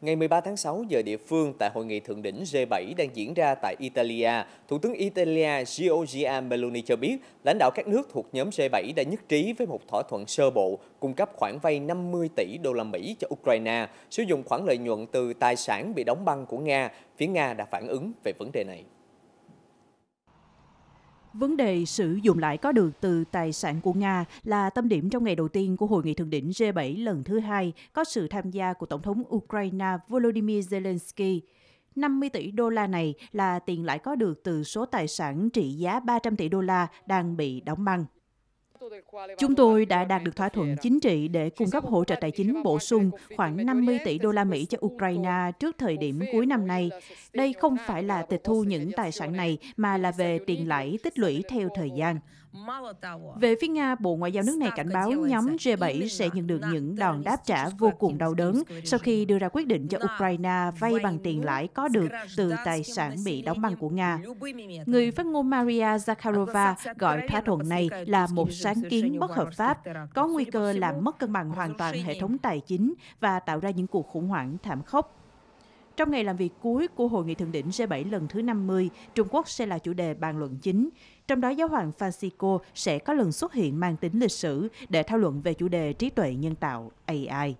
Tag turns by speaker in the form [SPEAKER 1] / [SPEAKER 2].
[SPEAKER 1] Ngày 13 tháng 6 giờ địa phương tại hội nghị thượng đỉnh G7 đang diễn ra tại Italia, Thủ tướng Italia Giorgia Meloni cho biết lãnh đạo các nước thuộc nhóm G7 đã nhất trí với một thỏa thuận sơ bộ cung cấp khoản vay 50 tỷ đô la Mỹ cho Ukraine, sử dụng khoản lợi nhuận từ tài sản bị đóng băng của Nga. Phía Nga đã phản ứng về vấn đề này.
[SPEAKER 2] Vấn đề sử dụng lại có được từ tài sản của Nga là tâm điểm trong ngày đầu tiên của hội nghị thượng đỉnh G7 lần thứ hai có sự tham gia của Tổng thống Ukraine Volodymyr Zelensky. 50 tỷ đô la này là tiền lãi có được từ số tài sản trị giá 300 tỷ đô la đang bị đóng băng. Chúng tôi đã đạt được thỏa thuận chính trị để cung cấp hỗ trợ tài chính bổ sung khoảng 50 tỷ đô la Mỹ cho Ukraine trước thời điểm cuối năm nay. Đây không phải là tịch thu những tài sản này mà là về tiền lãi tích lũy theo thời gian. Về phía Nga, Bộ Ngoại giao nước này cảnh báo nhóm G7 sẽ nhận được những đòn đáp trả vô cùng đau đớn sau khi đưa ra quyết định cho Ukraine vay bằng tiền lãi có được từ tài sản bị đóng băng của Nga. Người phát ngôn Maria Zakharova gọi thỏa thuận này là một sáng kiến bất hợp pháp có nguy cơ làm mất cân bằng hoàn toàn hệ thống tài chính và tạo ra những cuộc khủng hoảng thảm khốc. Trong ngày làm việc cuối của Hội nghị thượng đỉnh G7 lần thứ 50, Trung Quốc sẽ là chủ đề bàn luận chính. Trong đó giáo hoàng Francisco sẽ có lần xuất hiện mang tính lịch sử để thảo luận về chủ đề trí tuệ nhân tạo AI.